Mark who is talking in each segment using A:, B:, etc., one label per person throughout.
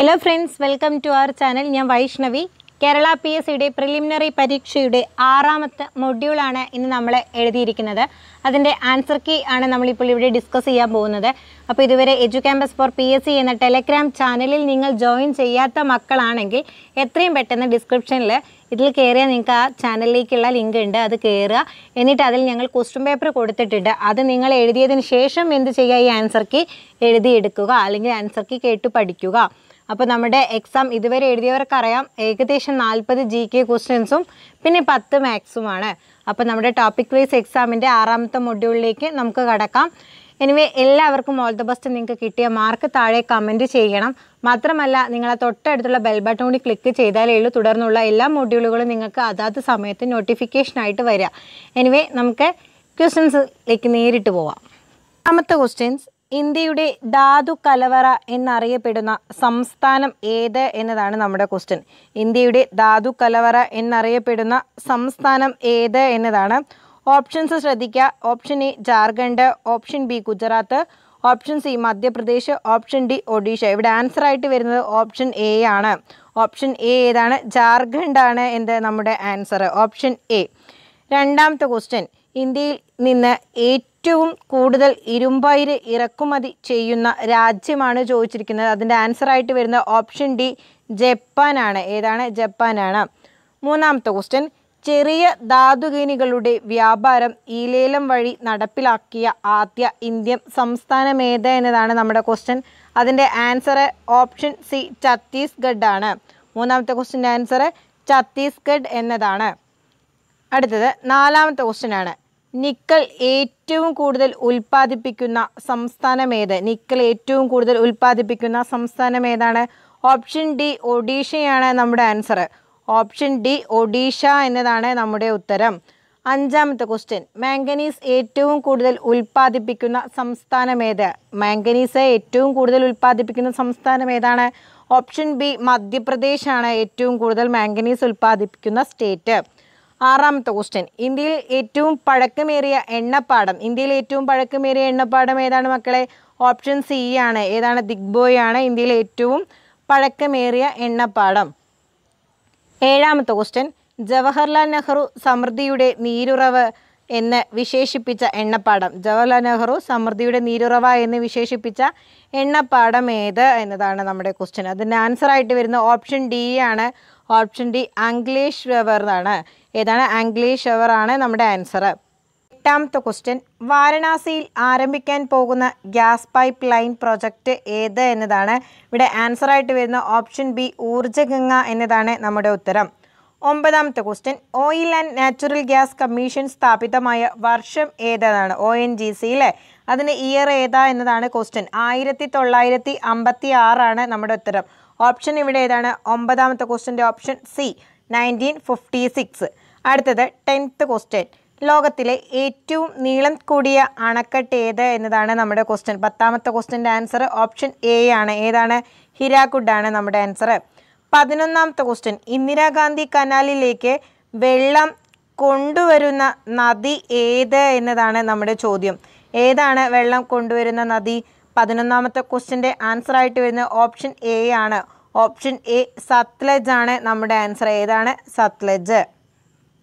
A: hello friends welcome to our channel ഞാൻ Vaishnavi Kerala P S സിയുടെ preliminary പരീക്ഷയുടെ ആറാമത്തെ മൊഡ്യൂളാണ് ഇന്ന് നമ്മൾ എഴുതിയിരിക്കുന്നത് അതിൻ്റെ ആൻസർ കീ ആണ് നമ്മളിപ്പോൾ ഇവിടെ ഡിസ്കസ് ചെയ്യാൻ പോകുന്നത് അപ്പോൾ ഇതുവരെ edu campus for P S C എന്ന ടെലഗ്രാം ചാനലിൽ നിങ്ങൾ ജോയിൻ ചെയ്യാത്ത മക്കളാണെങ്കിൽ എത്രയും പെട്ടെന്ന് ഡിസ്ക്രിപ്ഷനിൽ ഇതിൽ കയറിയാൽ നിങ്ങൾക്ക് ആ ചാനലിലേക്കുള്ള ലിങ്ക് ഉണ്ട് അത് കയറുക എന്നിട്ട് അതിൽ ഞങ്ങൾ ക്വസ്റ്റ്യൻ പേപ്പർ കൊടുത്തിട്ടുണ്ട് അത് നിങ്ങൾ എഴുതിയതിന് ശേഷം എന്ത് ചെയ്യുക ഈ ആൻസർ കീ എഴുതിയെടുക്കുക അല്ലെങ്കിൽ ആൻസർ കീ കേട്ട് പഠിക്കുക അപ്പോൾ നമ്മുടെ എക്സാം ഇതുവരെ എഴുതിയവർക്കറിയാം ഏകദേശം നാൽപ്പത് ജി കെ ക്വസ്റ്റ്യൻസും പിന്നെ പത്ത് മാത്സുമാണ് അപ്പോൾ നമ്മുടെ ടോപ്പിക് വൈസ് എക്സാമിൻ്റെ ആറാമത്തെ മൊഡ്യൂളിലേക്ക് നമുക്ക് കടക്കാം എനിവേ എല്ലാവർക്കും ഓൾ ദ ബെസ്റ്റ് നിങ്ങൾക്ക് കിട്ടിയ മാർക്ക് താഴെ കമൻറ്റ് ചെയ്യണം മാത്രമല്ല നിങ്ങൾ ആ തൊട്ടടുത്തുള്ള ബെൽ ബട്ടൺ കൂടി ക്ലിക്ക് ചെയ്താലേ ഉള്ളൂ തുടർന്നുള്ള എല്ലാ മൊഡ്യൂളുകളും നിങ്ങൾക്ക് അതാത് സമയത്ത് നോട്ടിഫിക്കേഷനായിട്ട് വരിക എനിവേ നമുക്ക് ക്വസ്റ്റ്യൻസിലേക്ക് നേരിട്ട് പോവാം രണ്ടാമത്തെ ക്വസ്റ്റ്യൻസ് ഇന്ത്യയുടെ ധാതു കലവറ എന്നറിയപ്പെടുന്ന സംസ്ഥാനം ഏത് എന്നതാണ് നമ്മുടെ ക്വസ്റ്റ്യൻ ഇന്ത്യയുടെ ധാതു കലവറ എന്നറിയപ്പെടുന്ന സംസ്ഥാനം ഏത് എന്നതാണ് ഓപ്ഷൻസ് ശ്രദ്ധിക്കുക option A Jharkhand option B Gujarat option C Madhya Pradesh option D Odisha ഇവിടെ ആൻസർ ആയിട്ട് വരുന്നത് ഓപ്ഷൻ എ ആണ് ഓപ്ഷൻ എ ഏതാണ് ജാർഖണ്ഡ് ആണ് എന്ത് നമ്മുടെ ആൻസർ ഓപ്ഷൻ എ രണ്ടാമത്തെ ക്വസ്റ്റ്യൻ ഇന്ത്യയിൽ നിന്ന് ഏറ്റവും ഏറ്റവും കൂടുതൽ ഇരുമ്പയിര് ഇറക്കുമതി ചെയ്യുന്ന രാജ്യമാണ് ചോദിച്ചിരിക്കുന്നത് അതിൻ്റെ ആൻസറായിട്ട് വരുന്ന ഓപ്ഷൻ ഡി ജപ്പാനാണ് ഏതാണ് ജപ്പാനാണ് മൂന്നാമത്തെ ക്വസ്റ്റ്യൻ ചെറിയ ധാതുഗിനികളുടെ വ്യാപാരം ഈ ലേലം വഴി നടപ്പിലാക്കിയ ആദ്യ ഇന്ത്യൻ സംസ്ഥാനം ഏത് എന്നതാണ് നമ്മുടെ ക്വസ്റ്റ്യൻ അതിൻ്റെ ആൻസർ ഓപ്ഷൻ സി ഛത്തീസ്ഗഡ് ആണ് മൂന്നാമത്തെ ക്വസ്റ്റ്യൻ്റെ ആൻസർ ഛത്തീസ്ഗഡ് എന്നതാണ് അടുത്തത് നാലാമത്തെ ക്വസ്റ്റ്യൻ ആണ് നിക്കൽ ഏറ്റവും കൂടുതൽ ഉൽപ്പാദിപ്പിക്കുന്ന സംസ്ഥാനം ഏത് നിക്കൽ ഏറ്റവും കൂടുതൽ ഉൽപ്പാദിപ്പിക്കുന്ന സംസ്ഥാനം ഏതാണ് ഓപ്ഷൻ ഡി ഒഡീഷയാണ് നമ്മുടെ ആൻസർ ഓപ്ഷൻ ഡി ഒഡീഷ എന്നതാണ് നമ്മുടെ ഉത്തരം അഞ്ചാമത്തെ ക്വസ്റ്റ്യൻ മാംഗനീസ് ഏറ്റവും കൂടുതൽ ഉൽപ്പാദിപ്പിക്കുന്ന സംസ്ഥാനം ഏത് മാംഗനീസ് ഏറ്റവും കൂടുതൽ ഉൽപ്പാദിപ്പിക്കുന്ന സംസ്ഥാനം ഏതാണ് ഓപ്ഷൻ ബി മധ്യപ്രദേശാണ് ഏറ്റവും കൂടുതൽ മാംഗനീസ് ഉൽപ്പാദിപ്പിക്കുന്ന സ്റ്റേറ്റ് ആറാമത്തെ ക്വസ്റ്റ്യൻ ഇന്ത്യയിൽ ഏറ്റവും പഴക്കമേറിയ എണ്ണപ്പാടം ഇന്ത്യയിൽ ഏറ്റവും പഴക്കമേറിയ എണ്ണപ്പാടം ഏതാണ് മക്കളെ ഓപ്ഷൻ സി ആണ് ഏതാണ് ദിഗ്ബോയ് ആണ് ഇന്ത്യയിലെ ഏറ്റവും പഴക്കമേറിയ എണ്ണപ്പാടം ഏഴാമത്തെ ക്വസ്റ്റ്യൻ ജവഹർലാൽ നെഹ്റു സമൃദ്ധിയുടെ നീരുറവ് എന്ന് വിശേഷിപ്പിച്ച എണ്ണപ്പാടം ജവഹർലാൽ നെഹ്റു സമൃദ്ധിയുടെ നീരുറവ എന്ന് വിശേഷിപ്പിച്ച എണ്ണപ്പാടം ഏത് എന്നതാണ് നമ്മുടെ ക്വസ്റ്റ്യൻ അതിൻ്റെ ആൻസർ ആയിട്ട് വരുന്ന ഓപ്ഷൻ ഡി ആണ് ഓപ്ഷൻ ഡി ആംഗ്ലേഷ് റിവർ എന്നാണ് ഏതാണ് ആംഗ്ലീഷ് ആണ് നമ്മുടെ ആൻസർ എട്ടാമത്തെ ക്വസ്റ്റ്യൻ വാരണാസിയിൽ ആരംഭിക്കാൻ പോകുന്ന ഗ്യാസ് പൈപ്പ് ലൈൻ പ്രൊജക്റ്റ് ഏത് എന്നതാണ് ഇവിടെ ആൻസറായിട്ട് വരുന്ന ഓപ്ഷൻ ബി ഊർജ്ജഗംഗ എന്നതാണ് നമ്മുടെ ഉത്തരം ഒമ്പതാമത്തെ question oil and natural gas commission സ്ഥാപിതമായ വർഷം ഏതാണ് ഒ എൻ ജി സി അല്ലേ അതിന് ഇയർ ഏതാ എന്നതാണ് ക്വസ്റ്റ്യൻ ആയിരത്തി തൊള്ളായിരത്തി അമ്പത്തി ആറാണ് നമ്മുടെ ഉത്തരം ഓപ്ഷൻ ഇവിടെ ഏതാണ് ഒമ്പതാമത്തെ ക്വസ്റ്റ്യൻ്റെ option C nineteen fifty six അടുത്തത് ടെൻത്ത് ക്വസ്റ്റ്യൻ ലോകത്തിലെ ഏറ്റവും നീളം കൂടിയ അണക്കെട്ട് ഏത് എന്നതാണ് നമ്മുടെ ക്വസ്റ്റ്യൻ പത്താമത്തെ ക്വസ്റ്റ്യൻ്റെ ആൻസർ ഓപ്ഷൻ എ ആണ് ഏതാണ് ഹിരാകുഡ് ആണ് നമ്മുടെ ആൻസർ പതിനൊന്നാമത്തെ ക്വസ്റ്റ്യൻ ഇന്ദിരാഗാന്ധി കനാലിലേക്ക് വെള്ളം കൊണ്ടുവരുന്ന നദി ഏത് എന്നതാണ് നമ്മുടെ ചോദ്യം ഏതാണ് വെള്ളം കൊണ്ടുവരുന്ന നദി പതിനൊന്നാമത്തെ ക്വസ്റ്റ്യൻ്റെ ആൻസർ ആയിട്ട് വരുന്ന ഓപ്ഷൻ എ ആണ് ഓപ്ഷൻ എ സത്ലജ് ആണ് നമ്മുടെ ആൻസർ ഏതാണ് സത്ലജ്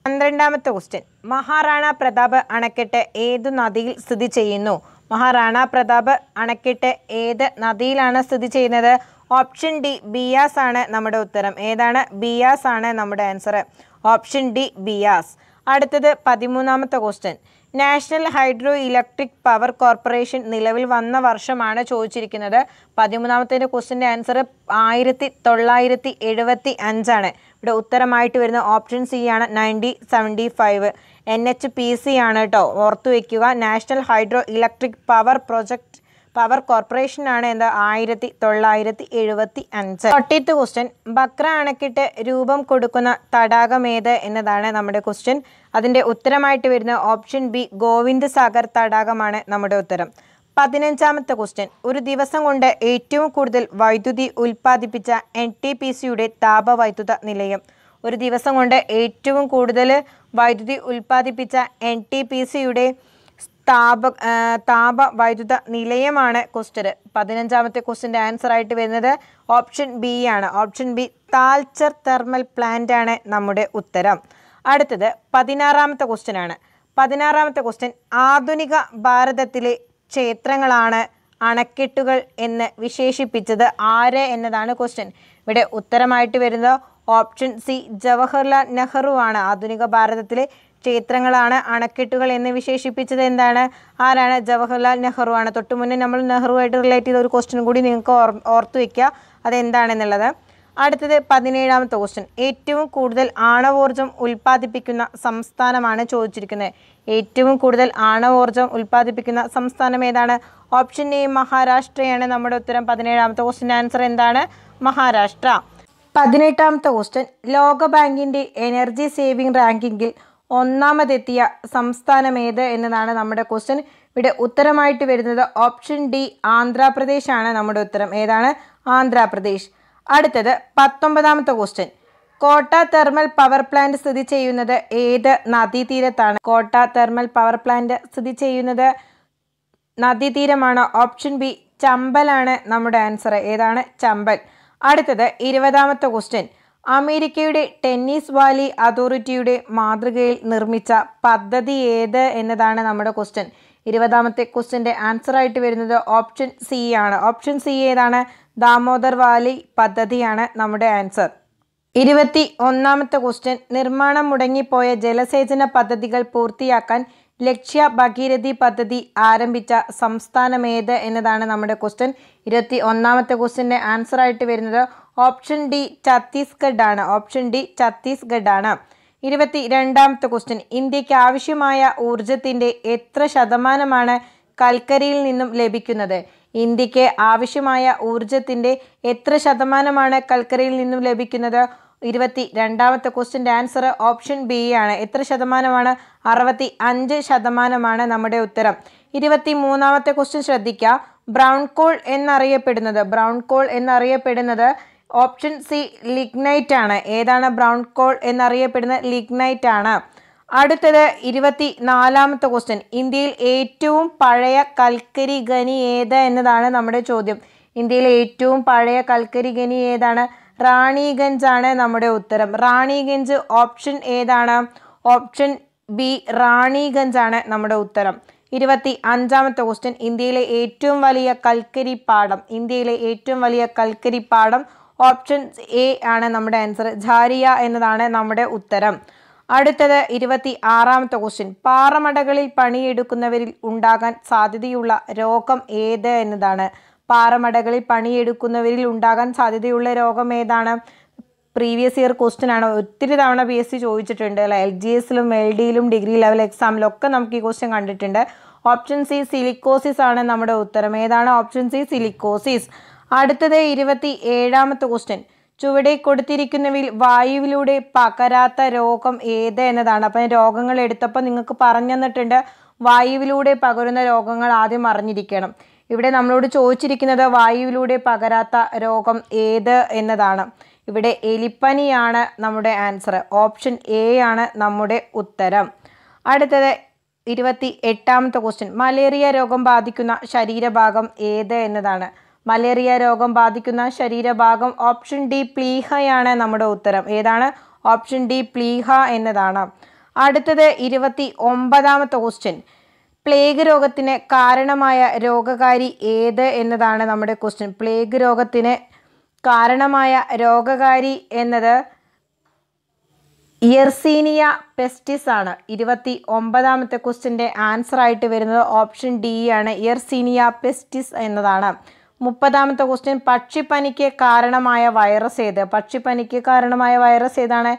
A: പന്ത്രണ്ടാമത്തെ ക്വസ്റ്റ്യൻ മഹാറാണ പ്രതാപ് അണക്കെട്ട് ഏത് നദിയിൽ സ്ഥിതി ചെയ്യുന്നു മഹാറാണ പ്രതാപ് അണക്കെട്ട് ഏത് നദിയിലാണ് സ്ഥിതി ചെയ്യുന്നത് ഓപ്ഷൻ ഡി ബിയാസ് ആണ് നമ്മുടെ ഉത്തരം ഏതാണ് ബിയാസ് ആണ് നമ്മുടെ ആൻസർ ഓപ്ഷൻ ഡി ബിയാസ് അടുത്തത് പതിമൂന്നാമത്തെ question national hydro electric power corporation നിലവിൽ വന്ന വർഷമാണ് ചോദിച്ചിരിക്കുന്നത് പതിമൂന്നാമത്തേൻ്റെ ക്വസ്റ്റിൻ്റെ ആൻസർ ആയിരത്തി തൊള്ളായിരത്തി എഴുപത്തി അഞ്ചാണ് ഇവിടെ ഉത്തരമായിട്ട് വരുന്ന ഓപ്ഷൻ സി ആണ് ninety seventy five N H P C ആണ് കേട്ടോ ഓർത്തു വയ്ക്കുക national hydro electric power project power കോർപ്പറേഷനാണ് എന്താ ആയിരത്തി തൊള്ളായിരത്തി എഴുപത്തി അഞ്ച് ഫോർട്ടിത്ത് ക്വസ്റ്റ്യൻ ബക്ര അണക്കിട്ട് രൂപം കൊടുക്കുന്ന തടാകം ഏത് എന്നതാണ് നമ്മുടെ ക്വസ്റ്റ്യൻ അതിൻ്റെ ഉത്തരമായിട്ട് വരുന്ന ഓപ്ഷൻ ബി ഗോവിന്ദ് സാഗർ തടാകമാണ് നമ്മുടെ ഉത്തരം പതിനഞ്ചാമത്തെ ക്വസ്റ്റ്യൻ ഒരു ദിവസം കൊണ്ട് ഏറ്റവും കൂടുതൽ വൈദ്യുതി ഉൽപ്പാദിപ്പിച്ച എൻ ടി പി സിയുടെ താപവൈദ്യുത നിലയം ഒരു ദിവസം കൊണ്ട് ഏറ്റവും കൂടുതൽ വൈദ്യുതി ഉൽപ്പാദിപ്പിച്ച എൻ ടി പി സിയുടെ താപ താപവൈദ്യുത നിലയമാണ് ക്വസ്റ്റർ പതിനഞ്ചാമത്തെ ക്വസ്റ്റിൻ്റെ ആൻസർ ആയിട്ട് വരുന്നത് ഓപ്ഷൻ ബി ആണ് option B Talcher thermal plant ആണ് നമ്മുടെ ഉത്തരം അടുത്തത് പതിനാറാമത്തെ ക്വസ്റ്റ്യൻ ആണ് പതിനാറാമത്തെ ക്വസ്റ്റ്യൻ ആധുനിക ഭാരതത്തിലെ ക്ഷേത്രങ്ങളാണ് അണക്കെട്ടുകൾ എന്ന് വിശേഷിപ്പിച്ചത് ആര് എന്നതാണ് ക്വസ്റ്റ്യൻ ഇവിടെ ഉത്തരമായിട്ട് വരുന്നത് ഓപ്ഷൻ സി ജവഹർലാൽ നെഹ്റു ആണ് ആധുനിക ഭാരതത്തിലെ ക്ഷേത്രങ്ങളാണ് അണക്കെട്ടുകൾ എന്ന് വിശേഷിപ്പിച്ചത് എന്താണ് ആരാണ് ജവഹർലാൽ നെഹ്റു ആണ് തൊട്ട് മുന്നേ നമ്മൾ നെഹ്റുവായിട്ട് റിലേറ്റ് ചെയ്ത ഒരു ക്വസ്റ്റ്യൻ കൂടി നിങ്ങൾക്ക് ഓർ ഓർത്തു വയ്ക്കുക അതെന്താണെന്നുള്ളത് അടുത്തത് പതിനേഴാമത്തെ ക്വസ്റ്റ്യൻ ഏറ്റവും കൂടുതൽ ആണവോർജം ഉൽപ്പാദിപ്പിക്കുന്ന സംസ്ഥാനമാണ് ചോദിച്ചിരിക്കുന്നത് ഏറ്റവും കൂടുതൽ ആണവോർജം ഉൽപ്പാദിപ്പിക്കുന്ന സംസ്ഥാനം ഏതാണ് ഓപ്ഷൻ എ മഹാരാഷ്ട്രയാണ് നമ്മുടെ ഉത്തരം പതിനേഴാമത്തെ ക്വസ്റ്റ്യൻ ആൻസർ എന്താണ് മഹാരാഷ്ട്ര പതിനെട്ടാമത്തെ ക്വസ്റ്റ്യൻ ലോകബാങ്കിൻ്റെ എനർജി സേവിംഗ് റാങ്കിങ്ങിൽ ഒന്നാമതെത്തിയ ഏത് എന്നതാണ് നമ്മുടെ ക്വസ്റ്റ്യൻ ഇവിടെ ഉത്തരമായിട്ട് വരുന്നത് ഓപ്ഷൻ ഡി ആന്ധ്രാപ്രദേശ് ആണ് നമ്മുടെ ഉത്തരം ഏതാണ് ആന്ധ്രാപ്രദേശ് അടുത്തത് പത്തൊമ്പതാമത്തെ ക്വസ്റ്റ്യൻ കോട്ട തെർമൽ പവർ പ്ലാന്റ് സ്ഥിതി ചെയ്യുന്നത് ഏത് നദീതീരത്താണ് കോട്ട തെർമൽ പവർ പ്ലാന്റ് സ്ഥിതി ചെയ്യുന്നത് നദീതീരമാണ് ഓപ്ഷൻ ബി ചമ്പലാണ് നമ്മുടെ ആൻസർ ഏതാണ് ചമ്പൽ അടുത്തത് ഇരുപതാമത്തെ ക്വസ്റ്റ്യൻ അമേരിക്കയുടെ ടെന്നീസ് വാലി അതോറിറ്റിയുടെ മാതൃകയിൽ നിർമ്മിച്ച പദ്ധതി ഏത് എന്നതാണ് നമ്മുടെ ക്വസ്റ്റ്യൻ ഇരുപതാമത്തെ ക്വസ്റ്റ്യൻ്റെ ആൻസർ ആയിട്ട് വരുന്നത് ഓപ്ഷൻ സി ആണ് ഓപ്ഷൻ സി ഏതാണ് ദാമോദർ വാലി പദ്ധതിയാണ് നമ്മുടെ ആൻസർ ഇരുപത്തി ഒന്നാമത്തെ ക്വസ്റ്റ്യൻ നിർമ്മാണം മുടങ്ങിപ്പോയ ജലസേചന പദ്ധതികൾ പൂർത്തിയാക്കാൻ ലക്ഷ്യ ഭഗീരഥി പദ്ധതി ആരംഭിച്ച സംസ്ഥാനം ഏത് എന്നതാണ് നമ്മുടെ ക്വസ്റ്റ്യൻ ഇരുപത്തി ഒന്നാമത്തെ ക്വസ്റ്റ്യൻ്റെ ആൻസർ ആയിട്ട് വരുന്നത് ഓപ്ഷൻ ഡി ഛത്തീസ്ഗഡ് ആണ് ഓപ്ഷൻ ഡി ഛത്തീസ്ഗഡ് ആണ് ഇരുപത്തി രണ്ടാമത്തെ ക്വസ്റ്റ്യൻ ഇന്ത്യക്ക് ആവശ്യമായ ഊർജത്തിൻ്റെ എത്ര ശതമാനമാണ് കൽക്കരിയിൽ നിന്നും ലഭിക്കുന്നത് ഇന്ത്യക്ക് ആവശ്യമായ ഊർജത്തിൻ്റെ എത്ര ശതമാനമാണ് കൽക്കരിയിൽ നിന്നും ലഭിക്കുന്നത് ഇരുപത്തി രണ്ടാമത്തെ ക്വസ്റ്റിൻ്റെ ആൻസർ ഓപ്ഷൻ ബി ആണ് എത്ര ശതമാനമാണ് അറുപത്തി അഞ്ച് ശതമാനമാണ് നമ്മുടെ ഉത്തരം ഇരുപത്തി മൂന്നാമത്തെ ക്വസ്റ്റ്യൻ ശ്രദ്ധിക്കുക ബ്രൗൺ കോൾ എന്നറിയപ്പെടുന്നത് ബ്രൗൺ കോൾ എന്നറിയപ്പെടുന്നത് ഓപ്ഷൻ സി ലിഗ്നൈറ്റ് ആണ് ഏതാണ് ബ്രൗൺ കോൾ എന്നറിയപ്പെടുന്ന ലിഗ്നൈറ്റ് ആണ് അടുത്തത് ഇരുപത്തി നാലാമത്തെ ക്വസ്റ്റ്യൻ ഇന്ത്യയിൽ ഏറ്റവും പഴയ കൽക്കരി ഖനി ഏത് എന്നതാണ് നമ്മുടെ ചോദ്യം ഇന്ത്യയിലെ ഏറ്റവും പഴയ കൽക്കരി ഖനി ഏതാണ് റാണിഗഞ്ച് ആണ് നമ്മുടെ ഉത്തരം റാണിഗഞ്ച് ഓപ്ഷൻ ഏതാണ് ഓപ്ഷൻ ബി റാണിഗഞ്ച് ആണ് നമ്മുടെ ഉത്തരം ഇരുപത്തി അഞ്ചാമത്തെ ക്വസ്റ്റ്യൻ ഇന്ത്യയിലെ ഏറ്റവും വലിയ കൽക്കരി പാടം ഇന്ത്യയിലെ ഏറ്റവും വലിയ കൽക്കരി പാടം ഓപ്ഷൻ എ ആണ് നമ്മുടെ ആൻസർ ജാരിയ എന്നതാണ് നമ്മുടെ ഉത്തരം അടുത്തത് ഇരുപത്തി ആറാമത്തെ ക്വസ്റ്റ്യൻ പാറമടകളിൽ പണിയെടുക്കുന്നവരിൽ ഉണ്ടാകാൻ സാധ്യതയുള്ള രോഗം ഏത് എന്നതാണ് പാറമടകളിൽ പണിയെടുക്കുന്നവരിൽ ഉണ്ടാകാൻ സാധ്യതയുള്ള രോഗം ഏതാണ് പ്രീവിയസ് ഇയർ ക്വസ്റ്റ്യൻ ആണ് ഒത്തിരി തവണ പി എസ് സി ചോദിച്ചിട്ടുണ്ട് അല്ലേ എൽ ജി എസിലും എൽ ഡിയിലും ഡിഗ്രി ലെവൽ എക്സാമിലും ഒക്കെ നമുക്ക് ഈ ക്വസ്റ്റ്യൻ കണ്ടിട്ടുണ്ട് ഓപ്ഷൻ സി സിലിക്കോസിസ് ആണ് നമ്മുടെ ഉത്തരം ഏതാണ് ഓപ്ഷൻ സി സിലിക്കോസിസ് അടുത്തത് ഇരുപത്തി ഏഴാമത്തെ ക്വസ്റ്റ്യൻ ചുവടെ കൊടുത്തിരിക്കുന്നവയിൽ വായുവിലൂടെ പകരാത്ത രോഗം ഏത് എന്നതാണ് അപ്പം രോഗങ്ങൾ എടുത്തപ്പോൾ നിങ്ങൾക്ക് പറഞ്ഞു തന്നിട്ടുണ്ട് വായുവിലൂടെ പകരുന്ന രോഗങ്ങൾ ആദ്യം അറിഞ്ഞിരിക്കണം ഇവിടെ നമ്മളോട് ചോദിച്ചിരിക്കുന്നത് വായുവിലൂടെ പകരാത്ത രോഗം ഏത് എന്നതാണ് ഇവിടെ എലിപ്പനിയാണ് നമ്മുടെ ആൻസർ ഓപ്ഷൻ എ ആണ് നമ്മുടെ ഉത്തരം അടുത്തത് ഇരുപത്തി എട്ടാമത്തെ ക്വസ്റ്റ്യൻ മലേറിയ രോഗം ബാധിക്കുന്ന ശരീരഭാഗം ഏത് എന്നതാണ് മലേറിയ രോഗം ബാധിക്കുന്ന ശരീരഭാഗം ഓപ്ഷൻ ഡി പ്ലീഹയാണ് നമ്മുടെ ഉത്തരം ഏതാണ് ഓപ്ഷൻ ഡി പ്ലീഹ എന്നതാണ് അടുത്തത് ഇരുപത്തി ഒമ്പതാമത്തെ ക്വസ്റ്റ്യൻ പ്ലേഗ് രോഗത്തിന് കാരണമായ രോഗകാരി ഏത് എന്നതാണ് നമ്മുടെ ക്വസ്റ്റ്യൻ പ്ലേഗ് രോഗത്തിന് കാരണമായ രോഗകാരി എന്നത് ഇയർസീനിയ പെസ്റ്റിസ് ആണ് ഇരുപത്തി ഒമ്പതാമത്തെ ക്വസ്റ്റ്യൻ്റെ ആൻസർ ആയിട്ട് വരുന്നത് ഓപ്ഷൻ ഡി ആണ് ഇയർസീനിയ പെസ്റ്റിസ് എന്നതാണ് മുപ്പതാമത്തെ ക്വസ്റ്റ്യൻ പക്ഷിപ്പനിക്ക് കാരണമായ വൈറസ് ഏത് പക്ഷിപ്പനിക്ക് കാരണമായ വൈറസ് ഏതാണ്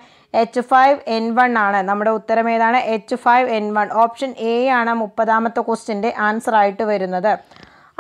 A: എച്ച് ഫൈവ് എൻ വൺ ആണ് നമ്മുടെ ഉത്തരം ഏതാണ് H five N one option A ആണ് മുപ്പതാമത്തെ ക്വസ്റ്റ്യൻ്റെ ആൻസർ ആയിട്ട് വരുന്നത്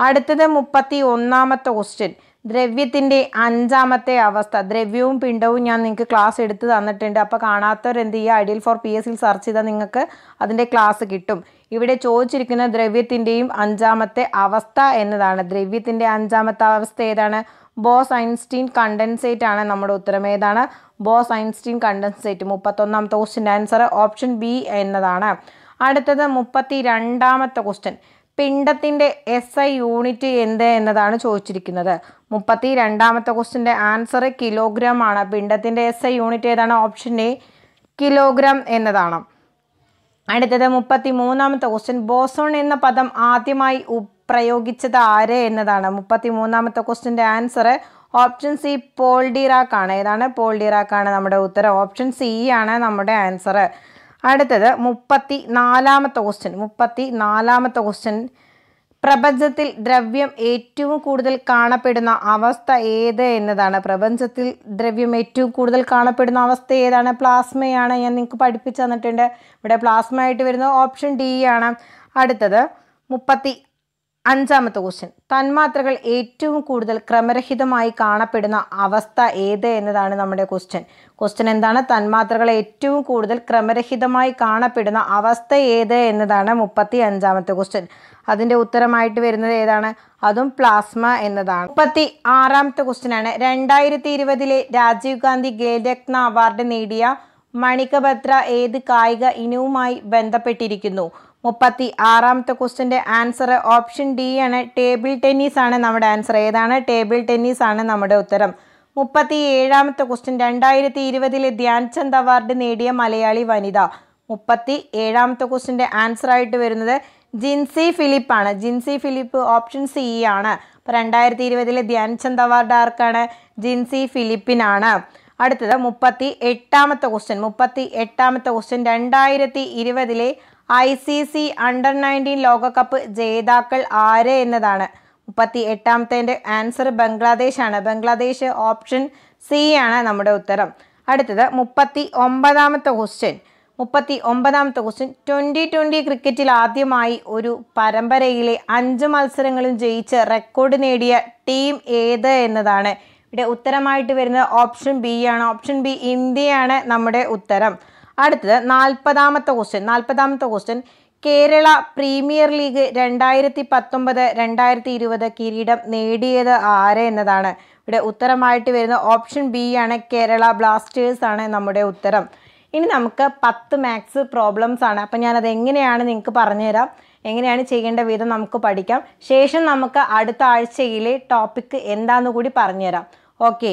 A: അടുത്തത് മുപ്പത്തി ഒന്നാമത്തെ ക്വസ്റ്റ്യൻ ദ്രവ്യത്തിൻ്റെ അഞ്ചാമത്തെ അവസ്ഥ ദ്രവ്യവും പിണ്ടവും ഞാൻ നിങ്ങൾക്ക് ക്ലാസ് എടുത്ത് തന്നിട്ടുണ്ട് അപ്പോൾ കാണാത്തവർ എന്ത് ചെയ്യുക ഐഡിയൽ ഫോർ പി എസിൽ സെർച്ച് ചെയ്താൽ നിങ്ങൾക്ക് അതിൻ്റെ ക്ലാസ് കിട്ടും ഇവിടെ ചോദിച്ചിരിക്കുന്ന ദ്രവ്യത്തിൻ്റെയും അഞ്ചാമത്തെ അവസ്ഥ എന്നതാണ് ദ്രവ്യത്തിൻ്റെ അഞ്ചാമത്തെ അവസ്ഥ ഏതാണ് ബോസ് ഐൻസ്റ്റീൻ കണ്ടൻസേറ്റ് ആണ് നമ്മുടെ ഉത്തരം ഏതാണ് ബോസ് ഐൻസ്റ്റീൻ കണ്ടൻസേറ്റ് മുപ്പത്തൊന്നാമത്തെ ക്വസ്റ്റിൻ്റെ ആൻസർ ഓപ്ഷൻ ബി എന്നതാണ് അടുത്തത് മുപ്പത്തി രണ്ടാമത്തെ ക്വസ്റ്റ്യൻ പിണ്ടത്തിൻ്റെ എസ് ഐ യൂണിറ്റ് എന്ത് എന്നതാണ് ചോദിച്ചിരിക്കുന്നത് മുപ്പത്തി രണ്ടാമത്തെ ക്വസ്റ്റിൻ്റെ ആൻസർ കിലോഗ്രാം ആണ് പിണ്ടത്തിൻ്റെ എസ് ഐ യൂണിറ്റ് ഏതാണ് ഓപ്ഷൻ എ കിലോഗ്രാം എന്നതാണ് അടുത്തത് മുപ്പത്തി മൂന്നാമത്തെ ക്വസ്റ്റ്യൻ ബോസോൺ എന്ന പദം ആദ്യമായി പ്രയോഗിച്ചത് ആര് എന്നതാണ് മുപ്പത്തി മൂന്നാമത്തെ ക്വസ്റ്റിൻ്റെ ആൻസർ ഓപ്ഷൻ സി പോൾഡിറാക്കാണ് ഏതാണ് പോൾഡിറാക്കാണ് നമ്മുടെ ഉത്തരം ഓപ്ഷൻ സി ആണ് നമ്മുടെ ആൻസർ അടുത്തത് മുപ്പത്തി നാലാമത്തെ ക്വസ്റ്റ്യൻ മുപ്പത്തി നാലാമത്തെ ക്വസ്റ്റ്യൻ പ്രപഞ്ചത്തിൽ ദ്രവ്യം ഏറ്റവും കൂടുതൽ കാണപ്പെടുന്ന അവസ്ഥ ഏത് എന്നതാണ് പ്രപഞ്ചത്തിൽ ദ്രവ്യം ഏറ്റവും കൂടുതൽ കാണപ്പെടുന്ന അവസ്ഥ ഏതാണ് പ്ലാസ്മയാണ് ഞാൻ നിങ്ങൾക്ക് പഠിപ്പിച്ചു തന്നിട്ടുണ്ട് ഇവിടെ പ്ലാസ്മ ആയിട്ട് വരുന്നത് ഓപ്ഷൻ ഡി ആണ് അടുത്തത് മുപ്പത്തി അഞ്ചാമത്തെ ക്വസ്റ്റ്യൻ തന്മാത്രകൾ ഏറ്റവും കൂടുതൽ ക്രമരഹിതമായി കാണപ്പെടുന്ന അവസ്ഥ ഏത് എന്നതാണ് നമ്മുടെ ക്വസ്റ്റ്യൻ ക്വസ്റ്റ്യൻ എന്താണ് തന്മാത്രകൾ ഏറ്റവും കൂടുതൽ ക്രമരഹിതമായി കാണപ്പെടുന്ന അവസ്ഥ ഏത് എന്നതാണ് മുപ്പത്തി അഞ്ചാമത്തെ ക്വസ്റ്റ്യൻ അതിൻ്റെ ഉത്തരമായിട്ട് വരുന്നത് ഏതാണ് അതും പ്ലാസ്മ എന്നതാണ് മുപ്പത്തി ആറാമത്തെ ക്വസ്റ്റ്യൻ ആണ് രണ്ടായിരത്തി ഇരുപതിലെ രാജീവ് ഗാന്ധി ഖേൽരത്ന അവാർഡ് നേടിയ മണികഭദ്ര ഏത് കായിക ഇനവുമായി ബന്ധപ്പെട്ടിരിക്കുന്നു മുപ്പത്തി ആറാമത്തെ ക്വസ്റ്റിൻ്റെ ആൻസർ ഓപ്ഷൻ ഡി ആണ് ടേബിൾ ടെന്നീസ് ആണ് നമ്മുടെ ആൻസർ ഏതാണ് ടേബിൾ ടെന്നീസ് ആണ് നമ്മുടെ ഉത്തരം മുപ്പത്തി ഏഴാമത്തെ ക്വസ്റ്റ്യൻ രണ്ടായിരത്തി ഇരുപതിലെ ധ്യാൻചന്ദ് അവാർഡ് നേടിയ മലയാളി വനിത മുപ്പത്തി ഏഴാമത്തെ ക്വസ്റ്റിൻ്റെ ആൻസർ ആയിട്ട് വരുന്നത് ജിൻസി ഫിലിപ്പ് ആണ് ജിൻസി ഫിലിപ്പ് ഓപ്ഷൻ സി ആണ് അപ്പം രണ്ടായിരത്തി ഇരുപതിലെ ധ്യാൻചന്ദ് അവാർഡ് ആർക്കാണ് ജിൻസി ഫിലിപ്പിനാണ് അടുത്തത് മുപ്പത്തി എട്ടാമത്തെ ക്വസ്റ്റ്യൻ മുപ്പത്തി എട്ടാമത്തെ ക്വസ്റ്റ്യൻ രണ്ടായിരത്തി ഇരുപതിലെ I C C under nineteen ലോകകപ്പ് ജേതാക്കൾ ആര് എന്നതാണ് മുപ്പത്തി എട്ടാമത്തേൻ്റെ ആൻസർ ബംഗ്ലാദേശാണ് ബംഗ്ലാദേശ് ഓപ്ഷൻ സി ആണ് നമ്മുടെ ഉത്തരം അടുത്തത് മുപ്പത്തി ഒമ്പതാമത്തെ ക്വസ്റ്റ്യൻ മുപ്പത്തി ഒമ്പതാമത്തെ ക്വസ്റ്റ്യൻ ട്വൻ്റി ട്വൻ്റി ക്രിക്കറ്റിൽ ആദ്യമായി ഒരു പരമ്പരയിലെ അഞ്ച് മത്സരങ്ങളും ജയിച്ച് റെക്കോർഡ് നേടിയ ടീം ഏത് എന്നതാണ് ഇവിടെ ഉത്തരമായിട്ട് വരുന്നത് ഓപ്ഷൻ ബി ആണ് ഓപ്ഷൻ ബി ഇന്ത്യയാണ് നമ്മുടെ ഉത്തരം അടുത്തത് നാൽപ്പതാമത്തെ ക്വസ്റ്റ്യൻ നാൽപ്പതാമത്തെ ക്വസ്റ്റ്യൻ കേരള പ്രീമിയർ ലീഗ് രണ്ടായിരത്തി പത്തൊമ്പത് രണ്ടായിരത്തി ഇരുപത് കിരീടം നേടിയത് ആര് എന്നതാണ് ഇവിടെ ഉത്തരമായിട്ട് വരുന്ന ഓപ്ഷൻ ബി ആണ് കേരള ബ്ലാസ്റ്റേഴ്സ് ആണ് നമ്മുടെ ഉത്തരം ഇനി നമുക്ക് പത്ത് മാത്സ് പ്രോബ്ലംസ് ആണ് അപ്പം ഞാനത് എങ്ങനെയാണ് നിങ്ങൾക്ക് പറഞ്ഞുതരാം എങ്ങനെയാണ് ചെയ്യേണ്ട വിധം നമുക്ക് പഠിക്കാം ശേഷം നമുക്ക് അടുത്ത ആഴ്ചയിലെ ടോപ്പിക്ക് എന്താണെന്ന് കൂടി പറഞ്ഞുതരാം ഓക്കെ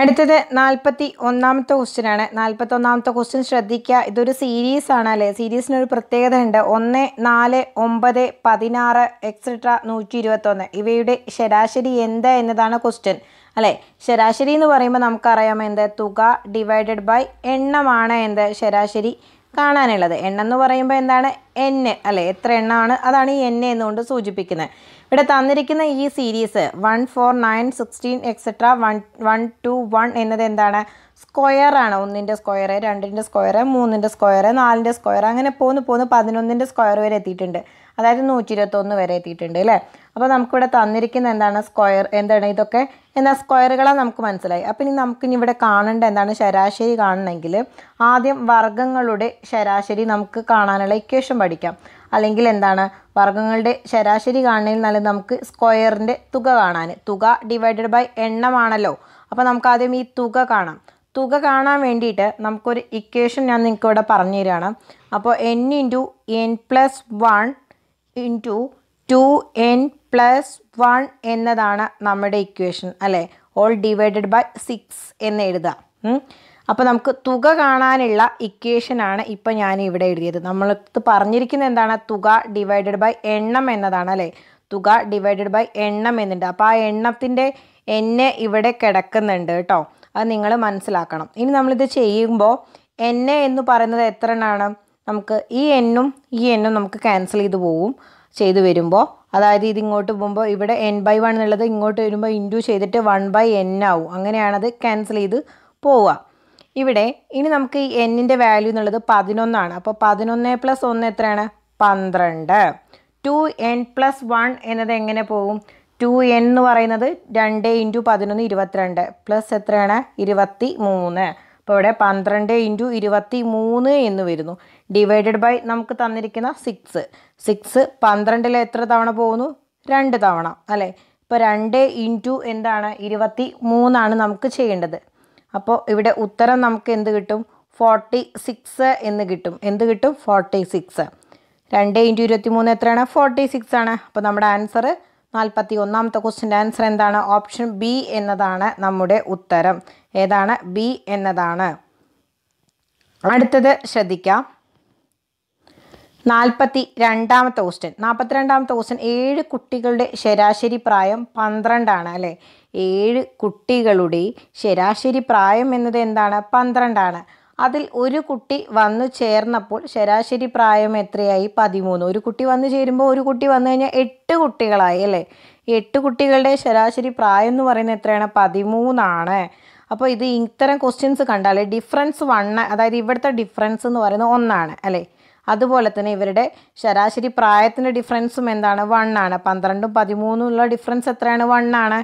A: അടുത്തത് നാൽപ്പത്തി ഒന്നാമത്തെ ആണ് നാൽപ്പത്തി ഒന്നാമത്തെ ക്വസ്റ്റ്യൻ ശ്രദ്ധിക്കുക ഇതൊരു സീരീസ് ആണ് അല്ലേ സീരീസിന് ഒരു പ്രത്യേകത ഉണ്ട് ഒന്ന് നാല് ഒമ്പത് പതിനാറ് എക്സെട്ര നൂറ്റി ഇരുപത്തൊന്ന് ഇവയുടെ ശരാശരി എന്ത് എന്നതാണ് ക്വസ്റ്റ്യൻ അല്ലേ ശരാശരി എന്ന് പറയുമ്പോൾ നമുക്കറിയാം എന്ത് തുക ഡിവൈഡഡ് ബൈ എണ്ണമാണ് എന്ത് ശരാശരി കാണാനുള്ളത് എണ്ണം എന്ന് പറയുമ്പോൾ എന്താണ് എൻ അല്ലേ എത്ര എണ്ണമാണ് അതാണ് ഈ എന്ന് എന്നുകൊണ്ട് സൂചിപ്പിക്കുന്നത് ഇവിടെ തന്നിരിക്കുന്ന ഈ series one four nine sixteen etcetera one one two one എന്നത് എന്താണ് സ്ക്വയർ ആണ് ഒന്നിൻ്റെ സ്ക്വയർ രണ്ടിൻ്റെ സ്ക്വയർ മൂന്നിൻ്റെ സ്ക്വയർ നാലിൻ്റെ സ്ക്വയർ അങ്ങനെ പോന്ന് പോന്ന് പതിനൊന്നിൻ്റെ സ്ക്വയർ വരെ എത്തിയിട്ടുണ്ട് അതായത് നൂറ്റി ഇരുപത്തൊന്ന് വരെ എത്തിയിട്ടുണ്ട് അല്ലേ അപ്പോൾ നമുക്കിവിടെ തന്നിരിക്കുന്ന എന്താണ് സ്ക്വയർ എന്താണ് ഇതൊക്കെ എന്താ സ്ക്വയറുകളാണ് നമുക്ക് മനസ്സിലായി അപ്പം ഇനി നമുക്കിനി ഇവിടെ കാണേണ്ട എന്താണ് ശരാശരി കാണണമെങ്കിൽ ആദ്യം വർഗ്ഗങ്ങളുടെ ശരാശരി നമുക്ക് കാണാനുള്ള ഇക്വേഷൻ പഠിക്കാം അല്ലെങ്കിൽ എന്താണ് വർഗ്ഗങ്ങളുടെ ശരാശരി കാണുന്നതിൽ നല്ല നമുക്ക് സ്ക്വയറിൻ്റെ തുക കാണാൻ തുക ഡിവൈഡഡ് ബൈ എണ്ണമാണല്ലോ അപ്പോൾ നമുക്ക് ആദ്യം ഈ തുക കാണാം തുക കാണാൻ വേണ്ടിയിട്ട് നമുക്കൊരു ഇക്വേഷൻ ഞാൻ നിങ്ങൾക്ക് ഇവിടെ പറഞ്ഞു തരികയാണ് അപ്പോൾ N into N plus one into two N plus one എന്നതാണ് നമ്മുടെ ഇക്വേഷൻ അല്ലേ ഓൾ ഡിവൈഡഡ് ബൈ സിക്സ് എന്ന് എഴുതാം അപ്പോൾ നമുക്ക് തുക കാണാനുള്ള ഇക്വേഷനാണ് ഇപ്പം ഞാൻ ഇവിടെ എഴുതിയത് നമ്മളിത് പറഞ്ഞിരിക്കുന്നത് എന്താണ് തുക ഡിവൈഡഡ് ബൈ എണ്ണം എന്നതാണ് അല്ലേ തുക ഡിവൈഡഡ് ബൈ എണ്ണം എന്നുണ്ട് അപ്പോൾ ആ എണ്ണത്തിൻ്റെ എന്നെ ഇവിടെ കിടക്കുന്നുണ്ട് കേട്ടോ അത് നിങ്ങൾ മനസ്സിലാക്കണം ഇനി നമ്മളിത് ചെയ്യുമ്പോൾ എന്നെ എന്ന് പറയുന്നത് എത്ര എണ്ണമാണ് നമുക്ക് ഈ എന്നും ഈ എന്നും നമുക്ക് ക്യാൻസൽ ചെയ്ത് പോവും ചെയ്തു വരുമ്പോൾ അതായത് ഇത് ഇങ്ങോട്ട് പോകുമ്പോൾ ഇവിടെ എൻ ബൈ വൺ എന്നുള്ളത് ഇങ്ങോട്ട് വരുമ്പോൾ ഇൻറ്റു ചെയ്തിട്ട് വൺ ബൈ എൻ ആവും അങ്ങനെയാണത് ക്യാൻസൽ ചെയ്ത് പോവുക ഇവിടെ ഇനി നമുക്ക് ഈ എന്നിൻ്റെ വാല്യൂ എന്നുള്ളത് പതിനൊന്നാണ് അപ്പോൾ പതിനൊന്ന് പ്ലസ് ഒന്ന് എത്രയാണ് പന്ത്രണ്ട് ടു എൻ പ്ലസ് വൺ എന്നത് എങ്ങനെ പോകും ടു എൻ എന്ന് പറയുന്നത് രണ്ട് ഇൻറ്റു പതിനൊന്ന് ഇരുപത്തിരണ്ട് പ്ലസ് എത്രയാണ് ഇരുപത്തി മൂന്ന് അപ്പോൾ ഇവിടെ പന്ത്രണ്ട് ഇൻറ്റു ഇരുപത്തി മൂന്ന് എന്ന് വരുന്നു ഡിവൈഡഡ് ബൈ നമുക്ക് തന്നിരിക്കുന്ന സിക്സ് സിക്സ് പന്ത്രണ്ടിൽ എത്ര തവണ പോകുന്നു രണ്ട് തവണ അല്ലേ ഇപ്പോൾ രണ്ട് ഇൻറ്റു എന്താണ് ഇരുപത്തി മൂന്നാണ് നമുക്ക് ചെയ്യേണ്ടത് അപ്പോൾ ഇവിടെ ഉത്തരം നമുക്ക് എന്ത് കിട്ടും ഫോർട്ടി സിക്സ് എന്ന് കിട്ടും എന്ത് കിട്ടും ഫോർട്ടി സിക്സ് രണ്ട് ഇൻറ്റു ഇരുപത്തി മൂന്ന് എത്രയാണ് ഫോർട്ടി സിക്സ് ആണ് അപ്പോൾ നമ്മുടെ ആൻസർ നാൽപ്പത്തി ഒന്നാമത്തെ ക്വസ്റ്റിൻ്റെ ആൻസർ എന്താണ് ഓപ്ഷൻ ബി എന്നതാണ് നമ്മുടെ ഉത്തരം ഏതാണ് ബി എന്നതാണ് അടുത്തത് ശ്രദ്ധിക്കാം നാൽപ്പത്തി രണ്ടാമത്തെ ക്വസ്റ്റ്യൻ നാൽപ്പത്തിരണ്ടാമത്തെ ക്വസ്റ്റ്യൻ ഏഴ് കുട്ടികളുടെ ശരാശരി പ്രായം പന്ത്രണ്ടാണ് അല്ലേ ഏഴ് കുട്ടികളുടെ ശരാശരി പ്രായം എന്നത് എന്താണ് പന്ത്രണ്ടാണ് അതിൽ ഒരു കുട്ടി വന്നു ചേർന്നപ്പോൾ ശരാശരി പ്രായം എത്രയായി പതിമൂന്ന് ഒരു കുട്ടി വന്നു ചേരുമ്പോൾ ഒരു കുട്ടി വന്നു കഴിഞ്ഞാൽ എട്ട് കുട്ടികളായി അല്ലേ എട്ട് കുട്ടികളുടെ ശരാശരി പ്രായം എന്ന് പറയുന്നത് എത്രയാണ് പതിമൂന്നാണ് അപ്പോൾ ഇത് ഇത്തരം ക്വസ്റ്റ്യൻസ് കണ്ടാൽ ഡിഫറൻസ് വണ് അതായത് ഇവിടുത്തെ ഡിഫറൻസ് എന്ന് പറയുന്നത് ഒന്നാണ് അല്ലേ അതുപോലെ തന്നെ ഇവരുടെ ശരാശരി പ്രായത്തിൻ്റെ ഡിഫറൻസും എന്താണ് വണ്ണാണ് പന്ത്രണ്ടും പതിമൂന്നും ഉള്ള ഡിഫറൻസ് എത്രയാണ് വണ്ണാണ്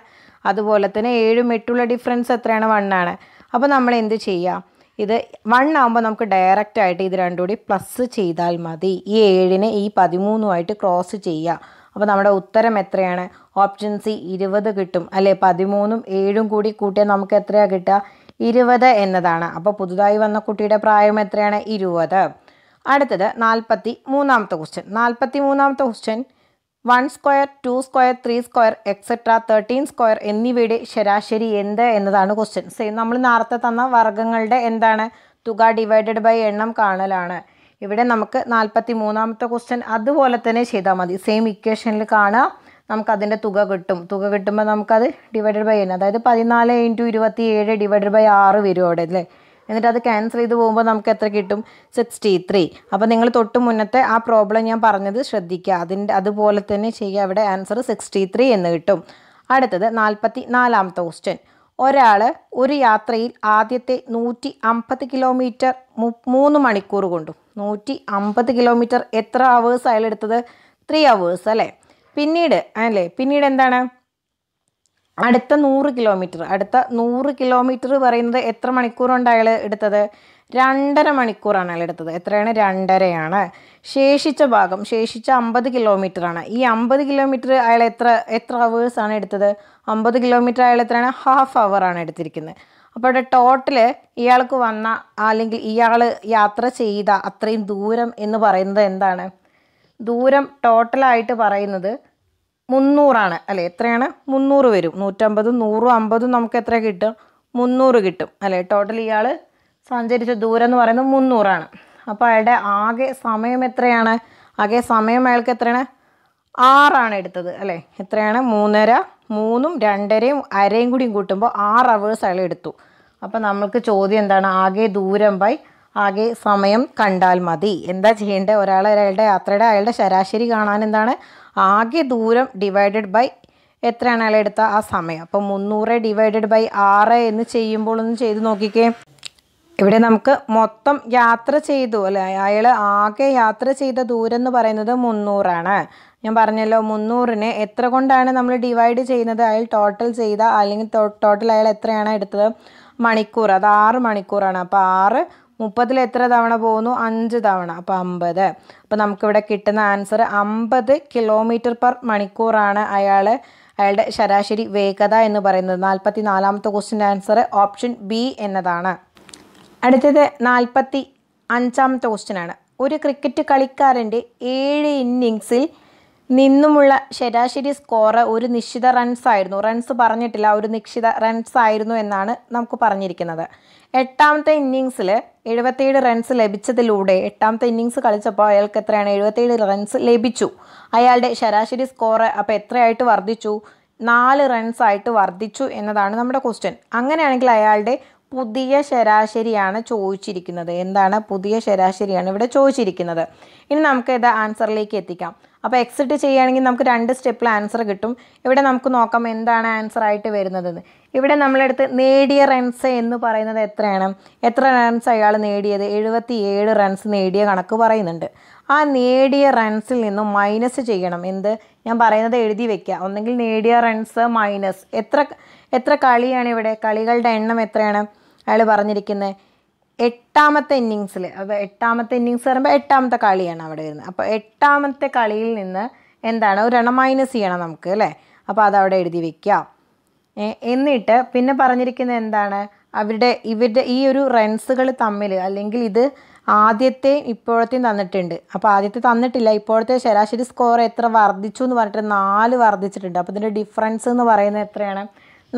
A: അതുപോലെ തന്നെ ഏഴും എട്ടുള്ള ഡിഫറൻസ് എത്രയാണ് വണ്ണാണ് അപ്പോൾ നമ്മൾ എന്ത് ചെയ്യുക ഇത് വൺ ആകുമ്പോൾ നമുക്ക് ഡയറക്റ്റ് ആയിട്ട് ഇത് രണ്ടും കൂടി പ്ലസ് ചെയ്താൽ മതി ഈ ഏഴിനെ ഈ പതിമൂന്നുമായിട്ട് ക്രോസ് ചെയ്യുക അപ്പോൾ നമ്മുടെ ഉത്തരം എത്രയാണ് ഓപ്ഷൻ സി ഇരുപത് കിട്ടും അല്ലേ പതിമൂന്നും ഏഴും കൂടി കൂട്ടിയാൽ നമുക്ക് എത്രയാണ് കിട്ടുക ഇരുപത് എന്നതാണ് അപ്പോൾ പുതുതായി വന്ന കുട്ടിയുടെ പ്രായം എത്രയാണ് ഇരുപത് അടുത്തത് നാൽപ്പത്തി മൂന്നാമത്തെ ക്വസ്റ്റ്യൻ നാൽപ്പത്തി മൂന്നാമത്തെ question one square two square three square etcetera thirteen square എന്നിവയുടെ ശരാശരി എന്ത് എന്നതാണ് ക്വസ്റ്റ്യൻ സെയിം നമ്മൾ നേരത്തെ തന്ന വർഗ്ഗങ്ങളുടെ എന്താണ് തുക ഡിവൈഡഡ് ബൈ എണ്ണം കാണലാണ് ഇവിടെ നമുക്ക് നാൽപ്പത്തി മൂന്നാമത്തെ ക്വസ്റ്റ്യൻ അതുപോലെ തന്നെ ചെയ്താൽ മതി സെയിം ഇക്വേഷനിൽ കാണുക നമുക്കതിൻ്റെ തുക കിട്ടും തുക കിട്ടുമ്പോൾ നമുക്കത് ഡിവൈഡഡ് ബൈ എണ്ണം അതായത് പതിനാല് ഇൻറ്റു ഇരുപത്തി ഏഴ് ഡിവൈഡഡ് ബൈ ആറ് വരും അവിടെ അല്ലേ എന്നിട്ട് അത് ക്യാൻസൽ ചെയ്ത് പോകുമ്പോൾ നമുക്ക് എത്ര കിട്ടും സിക്സ്റ്റി ത്രീ അപ്പോൾ നിങ്ങൾ തൊട്ട് മുന്നത്തെ ആ പ്രോബ്ലം ഞാൻ പറഞ്ഞത് ശ്രദ്ധിക്കുക അതിൻ്റെ അതുപോലെ തന്നെ ചെയ്യുക അവിടെ ആൻസർ സിക്സ്റ്റി ത്രീ എന്ന് കിട്ടും അടുത്തത് നാൽപ്പത്തി നാലാമത്തെ ക്വസ്റ്റ്യൻ ഒരാൾ ഒരു യാത്രയിൽ ആദ്യത്തെ നൂറ്റി അമ്പത് കിലോമീറ്റർ മൂന്ന് മണിക്കൂർ കൊണ്ടു നൂറ്റി അമ്പത് കിലോമീറ്റർ എത്ര അവേഴ്സ് അയാൾ എടുത്തത് ത്രീ അവേഴ്സ് അല്ലേ പിന്നീട് അല്ലേ പിന്നീട് എന്താണ് അടുത്ത നൂറ് കിലോമീറ്റർ അടുത്ത നൂറ് കിലോമീറ്റർ പറയുന്നത് എത്ര മണിക്കൂറുണ്ട് അയാൾ എടുത്തത് രണ്ടര മണിക്കൂറാണ് അയാൾ എടുത്തത് എത്രയാണ് രണ്ടരയാണ് ശേഷിച്ച ഭാഗം ശേഷിച്ച അമ്പത് ആണ് ഈ അമ്പത് കിലോമീറ്റർ അയാൾ എത്ര എത്ര അവേഴ്സാണ് എടുത്തത് അമ്പത് കിലോമീറ്റർ അയാൾ എത്രയാണ് ഹാഫ് ആണ് എടുത്തിരിക്കുന്നത് അപ്പോൾ അവിടെ ടോട്ടൽ ഇയാൾക്ക് വന്ന അല്ലെങ്കിൽ ഇയാൾ യാത്ര ചെയ്ത അത്രയും ദൂരം എന്ന് പറയുന്നത് എന്താണ് ദൂരം ടോട്ടലായിട്ട് പറയുന്നത് മുന്നൂറാണ് അല്ലേ എത്രയാണ് മുന്നൂറ് വരും നൂറ്റമ്പതും നൂറും അമ്പതും നമുക്ക് എത്ര കിട്ടും മുന്നൂറ് കിട്ടും അല്ലേ ടോട്ടൽ ഇയാൾ സഞ്ചരിച്ച ദൂരം എന്ന് പറയുന്നത് മുന്നൂറാണ് അപ്പോൾ അയാളുടെ ആകെ സമയം എത്രയാണ് ആകെ സമയം അയാൾക്ക് എത്രയാണ് ആറാണ് എടുത്തത് അല്ലേ എത്രയാണ് മൂന്നര മൂന്നും രണ്ടരയും അരയും കൂടിയും കൂട്ടുമ്പോൾ ആറ് അവേഴ്സ് അയാൾ എടുത്തു അപ്പോൾ നമ്മൾക്ക് ചോദ്യം എന്താണ് ആകെ ദൂരം ബൈ ആകെ സമയം കണ്ടാൽ മതി എന്താ ചെയ്യേണ്ടത് ഒരാൾ അയാളുടെ യാത്രയുടെ അയാളുടെ ശരാശരി കാണാൻ എന്താണ് ആകെ ദൂരം ഡിവൈഡഡ് ബൈ എത്രയാണ് അയാൾ എടുത്ത ആ സമയം അപ്പോൾ മുന്നൂറ് ഡിവൈഡഡ് ബൈ ആറ് എന്ന് ചെയ്യുമ്പോൾ ഒന്ന് ചെയ്ത് നോക്കിക്കേ ഇവിടെ നമുക്ക് മൊത്തം യാത്ര ചെയ്തു അല്ലേ അയാൾ ആകെ യാത്ര ചെയ്ത ദൂരം എന്ന് പറയുന്നത് മുന്നൂറാണ് ഞാൻ പറഞ്ഞല്ലോ മുന്നൂറിന് എത്ര കൊണ്ടാണ് നമ്മൾ ഡിവൈഡ് ചെയ്യുന്നത് അയാൾ ടോട്ടൽ ചെയ്ത അല്ലെങ്കിൽ ടോട്ടൽ അയാൾ എത്രയാണ് എടുത്തത് മണിക്കൂർ അത് ആറ് മണിക്കൂറാണ് അപ്പോൾ ആറ് മുപ്പതിൽ എത്ര തവണ പോകുന്നു അഞ്ച് തവണ അപ്പോൾ അമ്പത് അപ്പോൾ നമുക്കിവിടെ കിട്ടുന്ന ആൻസർ അമ്പത് കിലോമീറ്റർ പെർ മണിക്കൂറാണ് അയാൾ അയാളുടെ ശരാശരി വേഗത എന്ന് പറയുന്നത് നാൽപ്പത്തി നാലാമത്തെ ക്വസ്റ്റിൻ്റെ ആൻസർ ഓപ്ഷൻ ബി എന്നതാണ് അടുത്തത് നാൽപ്പത്തി അഞ്ചാമത്തെ ക്വസ്റ്റിനാണ് ഒരു ക്രിക്കറ്റ് കളിക്കാരൻ്റെ ഏഴ് ഇന്നിങ്സിൽ നിന്നുമുള്ള ശരാശരി സ്കോർ ഒരു നിശ്ചിത റൺസ് ആയിരുന്നു റൺസ് പറഞ്ഞിട്ടില്ല ഒരു നിശ്ചിത റൺസ് ആയിരുന്നു എന്നാണ് നമുക്ക് പറഞ്ഞിരിക്കുന്നത് എട്ടാമത്തെ ഇന്നിങ്സിൽ എഴുപത്തിയേഴ് റൺസ് ലഭിച്ചതിലൂടെ എട്ടാമത്തെ ഇന്നിങ്സ് കളിച്ചപ്പോൾ അയാൾക്ക് എത്രയാണ് എഴുപത്തിയേഴ് റൺസ് ലഭിച്ചു അയാളുടെ ശരാശരി സ്കോർ അപ്പോൾ എത്രയായിട്ട് വർദ്ധിച്ചു നാല് റൺസായിട്ട് വർദ്ധിച്ചു എന്നതാണ് നമ്മുടെ ക്വസ്റ്റ്യൻ അങ്ങനെയാണെങ്കിൽ അയാളുടെ പുതിയ ശരാശരിയാണ് ചോദിച്ചിരിക്കുന്നത് എന്താണ് പുതിയ ശരാശരിയാണ് ഇവിടെ ചോദിച്ചിരിക്കുന്നത് ഇനി നമുക്ക് ഇത് ആൻസറിലേക്ക് എത്തിക്കാം അപ്പോൾ എക്സിറ്റ് ചെയ്യുകയാണെങ്കിൽ നമുക്ക് രണ്ട് സ്റ്റെപ്പിൽ ആൻസർ കിട്ടും ഇവിടെ നമുക്ക് നോക്കാം എന്താണ് ആൻസർ ആയിട്ട് വരുന്നത് ഇവിടെ നമ്മളെടുത്ത് നേടിയ റൺസ് എന്ന് പറയുന്നത് എത്രയാണ് എത്ര റൺസ് അയാൾ നേടിയത് എഴുപത്തി ഏഴ് റൺസ് നേടിയ കണക്ക് പറയുന്നുണ്ട് ആ നേടിയ റൺസിൽ നിന്നും മൈനസ് ചെയ്യണം എന്ത് ഞാൻ പറയുന്നത് എഴുതി വയ്ക്കുക ഒന്നെങ്കിൽ നേടിയ റൺസ് മൈനസ് എത്ര എത്ര കളിയാണ് ഇവിടെ കളികളുടെ എണ്ണം എത്രയാണ് അയാൾ പറഞ്ഞിരിക്കുന്നത് എട്ടാമത്തെ ഇന്നിങ്സിൽ അപ്പോൾ എട്ടാമത്തെ ഇന്നിങ്സ് പറയുമ്പോൾ എട്ടാമത്തെ കളിയാണ് അവിടെ വരുന്നത് അപ്പോൾ എട്ടാമത്തെ കളിയിൽ നിന്ന് എന്താണ് ഒരെണ്ണം മൈനസ് ചെയ്യണം നമുക്ക് അല്ലേ അപ്പോൾ അതവിടെ എഴുതി വെക്കാം എന്നിട്ട് പിന്നെ പറഞ്ഞിരിക്കുന്നത് എന്താണ് അവരുടെ ഇവരുടെ ഈ ഒരു റൺസുകൾ തമ്മിൽ അല്ലെങ്കിൽ ഇത് ആദ്യത്തെയും ഇപ്പോഴത്തെയും തന്നിട്ടുണ്ട് അപ്പോൾ ആദ്യത്തെ തന്നിട്ടില്ല ഇപ്പോഴത്തെ ശരാശരി സ്കോർ എത്ര വർദ്ധിച്ചു എന്ന് പറഞ്ഞിട്ട് നാല് വർദ്ധിച്ചിട്ടുണ്ട് അപ്പോൾ ഇതിൻ്റെ ഡിഫറൻസ് എന്ന് പറയുന്നത് എത്രയാണ്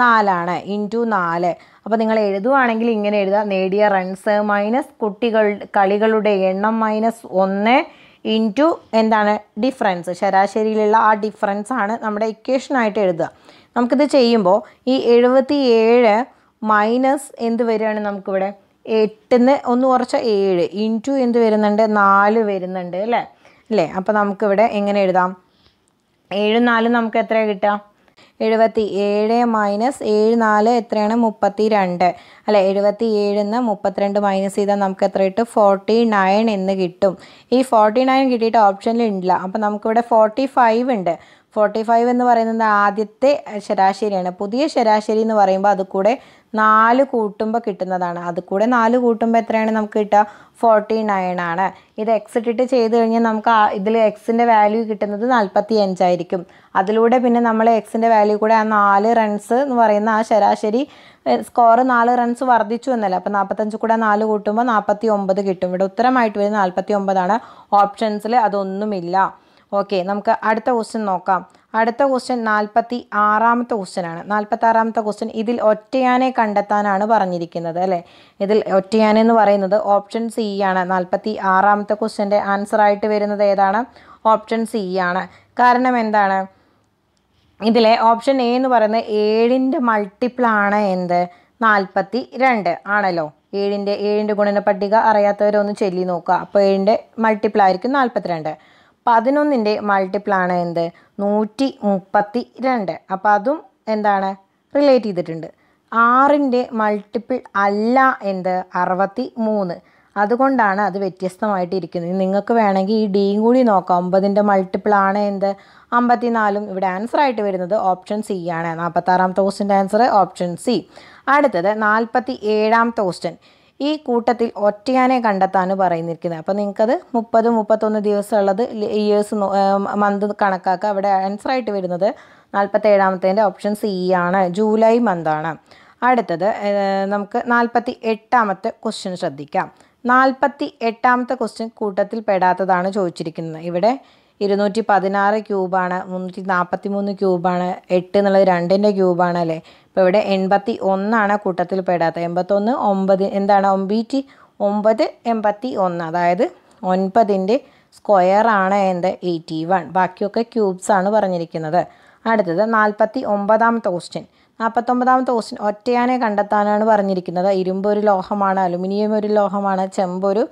A: നാലാണ് ഇൻറ്റു നാല് അപ്പോൾ നിങ്ങൾ എഴുതുവാണെങ്കിൽ ഇങ്ങനെ എഴുതുക നേടിയ റൺസ് മൈനസ് കുട്ടികൾ കളികളുടെ എണ്ണം മൈനസ് ഒന്ന് ഇൻറ്റു എന്താണ് ഡിഫറൻസ് ശരാശരിയിലുള്ള ആ ഡിഫറൻസ് ആണ് നമ്മുടെ ഇക്വേഷനായിട്ട് എഴുതുക നമുക്കിത് ചെയ്യുമ്പോൾ ഈ എഴുപത്തി ഏഴ് മൈനസ് എന്ത് വരികയാണ് നമുക്കിവിടെ എട്ടിന്ന് ഒന്ന് കുറച്ച് ഏഴ് ഇൻറ്റു എന്ത് വരുന്നുണ്ട് നാല് വരുന്നുണ്ട് അല്ലേ അല്ലേ അപ്പോൾ നമുക്കിവിടെ എങ്ങനെ എഴുതാം ഏഴ് നാല് നമുക്ക് എത്ര കിട്ടുക എഴുപത്തി ഏഴ് മൈനസ് ഏഴ് നാല് എത്രയാണ് മുപ്പത്തി രണ്ട് അല്ല എഴുപത്തി ഏഴിന്ന് മുപ്പത്തിരണ്ട് മൈനസ് ചെയ്താൽ നമുക്ക് എത്ര കിട്ടും ഫോർട്ടി നയൻ എന്ന് കിട്ടും ഈ ഫോർട്ടി നയൻ കിട്ടിയിട്ട് ഓപ്ഷനിൽ ഉണ്ടല്ല അപ്പോൾ നമുക്കിവിടെ ഫോർട്ടി ഫൈവ് ഉണ്ട് ഫോർട്ടി ഫൈവ് എന്ന് പറയുന്നത് ആദ്യത്തെ ശരാശരിയാണ് പുതിയ ശരാശരി എന്ന് പറയുമ്പോൾ അത് കൂടെ നാല് കൂട്ടുമ്പോൾ കിട്ടുന്നതാണ് അത് കൂടെ നാല് കൂട്ടുമ്പോൾ എത്രയാണ് നമുക്ക് കിട്ടുക ഫോർട്ടി നയൻ ആണ് ഇത് എക്സ് ഇട്ടിട്ട് ചെയ്ത് കഴിഞ്ഞാൽ നമുക്ക് ഇതിൽ എക്സിൻ്റെ വാല്യൂ കിട്ടുന്നത് നാൽപ്പത്തി അഞ്ചായിരിക്കും അതിലൂടെ പിന്നെ നമ്മൾ എക്സിൻ്റെ വാല്യൂ കൂടെ ആ നാല് റൺസ് എന്ന് പറയുന്ന ആ ശരാശരി സ്കോർ നാല് റൺസ് വർദ്ധിച്ചു എന്നല്ല അപ്പോൾ നാൽപ്പത്തഞ്ച് കൂടെ നാല് കൂട്ടുമ്പോൾ നാൽപ്പത്തി ഒമ്പത് കിട്ടും ഇവിടെ ഉത്തരമായിട്ട് വരുന്നത് നാൽപ്പത്തി ഒമ്പതാണ് ഓപ്ഷൻസിൽ അതൊന്നുമില്ല ഓക്കെ നമുക്ക് അടുത്ത ക്വസ്റ്റ്യൻ നോക്കാം അടുത്ത ക്വസ്റ്റ്യൻ നാൽപ്പത്തി ആറാമത്തെ ആണ് നാൽപ്പത്തി ആറാമത്തെ ക്വസ്റ്റ്യൻ ഇതിൽ ഒറ്റയാനെ കണ്ടെത്താനാണ് പറഞ്ഞിരിക്കുന്നത് അല്ലേ ഇതിൽ ഒറ്റയാന എന്ന് പറയുന്നത് ഓപ്ഷൻ സി ആണ് നാൽപ്പത്തി ആറാമത്തെ ക്വസ്റ്റ്യൻ്റെ ആയിട്ട് വരുന്നത് ഏതാണ് ഓപ്ഷൻ സി ആണ് കാരണം എന്താണ് ഇതിലെ ഓപ്ഷൻ എ എന്ന് പറയുന്നത് ഏഴിൻ്റെ മൾട്ടിപ്പിളാണ് എന്ത് നാൽപ്പത്തി രണ്ട് ആണല്ലോ ഏഴിൻ്റെ ഏഴിൻ്റെ ഗുണന പട്ടിക അറിയാത്തവരൊന്ന് ചൊല്ലി നോക്കുക അപ്പോൾ ഏഴിൻ്റെ മൾട്ടിപ്പിൾ ആയിരിക്കും നാൽപ്പത്തിരണ്ട് പതിനൊന്നിൻ്റെ മൾട്ടിപ്പിളാണ് എന്ത് നൂറ്റി മുപ്പത്തി രണ്ട് അപ്പോൾ അതും എന്താണ് റിലേറ്റ് ചെയ്തിട്ടുണ്ട് ആറിൻ്റെ മൾട്ടിപ്പിൾ അല്ല എന്ത് അറുപത്തി മൂന്ന് അതുകൊണ്ടാണ് അത് വ്യത്യസ്തമായിട്ടിരിക്കുന്നത് നിങ്ങൾക്ക് വേണമെങ്കിൽ ഈ ഡിയും കൂടി നോക്കാം ഒമ്പതിൻ്റെ മൾട്ടിപ്പിൾ ആണ് എന്ത് അമ്പത്തിനാലും ഇവിടെ ആൻസർ ആയിട്ട് വരുന്നത് ഓപ്ഷൻ സി ആണ് നാൽപ്പത്താറാം തോസ്റ്റിൻ്റെ ആൻസർ ഓപ്ഷൻ സി അടുത്തത് നാൽപ്പത്തി ഏഴാം തോസ്റ്റൻ ഈ കൂട്ടത്തിൽ ഒറ്റയാനെ കണ്ടെത്താനും പറയുന്നിരിക്കുന്നത് അപ്പോൾ നിങ്ങൾക്കത് മുപ്പത് മുപ്പത്തൊന്ന് ദിവസമുള്ളത് ഇയേഴ്സ് മന്ത് കണക്കാക്കുക അവിടെ ആൻസറായിട്ട് വരുന്നത് നാൽപ്പത്തേഴാമത്തേൻ്റെ ഓപ്ഷൻ സി ആണ് ജൂലൈ മന്താണ് അടുത്തത് നമുക്ക് നാൽപ്പത്തി എട്ടാമത്തെ ക്വസ്റ്റ്യൻ ശ്രദ്ധിക്കാം നാൽപ്പത്തി എട്ടാമത്തെ ക്വസ്റ്റ്യൻ കൂട്ടത്തിൽ പെടാത്തതാണ് ചോദിച്ചിരിക്കുന്നത് ഇവിടെ ഇരുന്നൂറ്റി പതിനാറ് ക്യൂബാണ് മുന്നൂറ്റി നാൽപ്പത്തി മൂന്ന് ക്യൂബാണ് എട്ട് എന്നുള്ളത് രണ്ടിൻ്റെ ക്യൂബാണ് അല്ലേ അപ്പോൾ ഇവിടെ എൺപത്തി ഒന്നാണ് കൂട്ടത്തിൽ പെടാത്തത് എൺപത്തൊന്ന് ഒമ്പത് എന്താണ് ഒമ്പീറ്റി ഒമ്പത് എൺപത്തി ഒന്ന് അതായത് ഒൻപതിൻ്റെ സ്ക്വയറാണ് എന്ത് എയ്റ്റി വൺ ബാക്കിയൊക്കെ ക്യൂബ്സാണ് പറഞ്ഞിരിക്കുന്നത് അടുത്തത് നാൽപ്പത്തി ഒമ്പതാമത്തെ ക്വസ്റ്റ്യൻ നാൽപ്പത്തൊമ്പതാമത്തെ ക്വസ്റ്റ്യൻ ഒറ്റയാനെ കണ്ടെത്താനാണ് പറഞ്ഞിരിക്കുന്നത് ഇരുമ്പ് ഒരു ലോഹമാണ് അലുമിനിയം ഒരു ലോഹമാണ് ചെമ്പ് ഒരു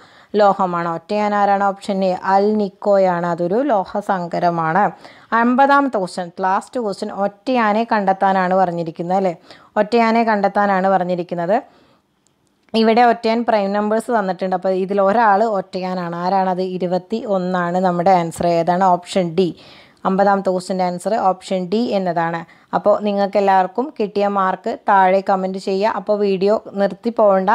A: ലോഹമാണ് ഒറ്റയാൻ ആരാണ് ഓപ്ഷൻ എ അൽ നിക്കോയാണ് അതൊരു ലോഹസങ്കരമാണ് അമ്പതാമത്തെ ക്വസ്റ്റ്യൻ ലാസ്റ്റ് ക്വസ്റ്റ്യൻ ഒറ്റയാനെ കണ്ടെത്താനാണ് പറഞ്ഞിരിക്കുന്നത് അല്ലേ ഒറ്റയാനെ കണ്ടെത്താനാണ് പറഞ്ഞിരിക്കുന്നത് ഇവിടെ ഒറ്റയാൻ പ്രൈം നമ്പേഴ്സ് തന്നിട്ടുണ്ട് അപ്പോൾ ഇതിൽ ഒരാൾ ഒറ്റയാനാണ് ആരാണത് ഇരുപത്തി ഒന്നാണ് നമ്മുടെ ആൻസർ ഏതാണ് ഓപ്ഷൻ ഡി അമ്പതാമത്തെ ക്വസ്റ്റിൻ്റെ ആൻസർ ഓപ്ഷൻ ഡി എന്നതാണ് അപ്പോൾ നിങ്ങൾക്ക് എല്ലാവർക്കും കിട്ടിയ മാർക്ക് താഴെ കമൻറ്റ് ചെയ്യുക അപ്പോൾ വീഡിയോ നിർത്തി പോകണ്ട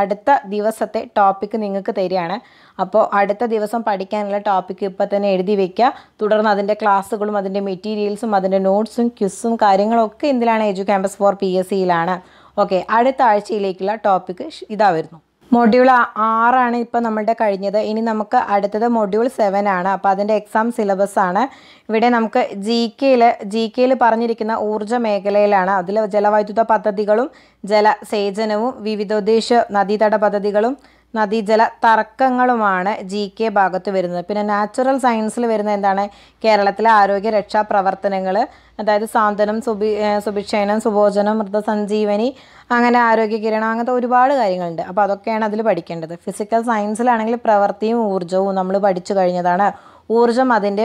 A: അടുത്ത ദിവസത്തെ ടോപ്പിക്ക് നിങ്ങൾക്ക് തരികയാണ് അപ്പോൾ അടുത്ത ദിവസം പഠിക്കാനുള്ള ടോപ്പിക്ക് ഇപ്പോൾ തന്നെ എഴുതി വയ്ക്കുക തുടർന്ന് അതിൻ്റെ ക്ലാസ്സുകളും അതിൻ്റെ മെറ്റീരിയൽസും അതിൻ്റെ നോട്ട്സും ക്യുസും കാര്യങ്ങളൊക്കെ എന്തിലാണ് edu campus for P S സിയിലാണ് ഓക്കെ അടുത്ത ആഴ്ചയിലേക്കുള്ള ടോപ്പിക്ക് ഇതാ വരുന്നു മൊഡ്യൂൾ ആറാണ് ഇപ്പോൾ നമ്മളുടെ കഴിഞ്ഞത് ഇനി നമുക്ക് അടുത്തത് മൊഡ്യൂൾ സെവൻ ആണ് അപ്പോൾ അതിൻ്റെ എക്സാം സിലബസ് ആണ് ഇവിടെ നമുക്ക് ജി കെയിൽ ജി കെയിൽ പറഞ്ഞിരിക്കുന്ന ഊർജ്ജ മേഖലയിലാണ് അതിൽ ജലവൈദ്യുത പദ്ധതികളും ജലസേചനവും വിവിധോദ്ദേശ നദീതട പദ്ധതികളും നദീജല തർക്കങ്ങളുമാണ് ജി കെ ഭാഗത്ത് വരുന്നത് പിന്നെ നാച്ചുറൽ സയൻസിൽ വരുന്ന എന്താണ് കേരളത്തിലെ ആരോഗ്യ രക്ഷാ പ്രവർത്തനങ്ങൾ അതായത് സാന്ത്വനം സുഭി സുഭിക്ഷേനം സുഭോജനം മൃതസഞ്ജീവനി അങ്ങനെ ആരോഗ്യ കിരണം അങ്ങനത്തെ ഒരുപാട് കാര്യങ്ങളുണ്ട് അപ്പോൾ അതൊക്കെയാണ് അതിൽ പഠിക്കേണ്ടത് ഫിസിക്കൽ സയൻസിലാണെങ്കിൽ പ്രവൃത്തിയും ഊർജ്ജവും നമ്മൾ പഠിച്ചു കഴിഞ്ഞതാണ് ഊർജ്ജം അതിൻ്റെ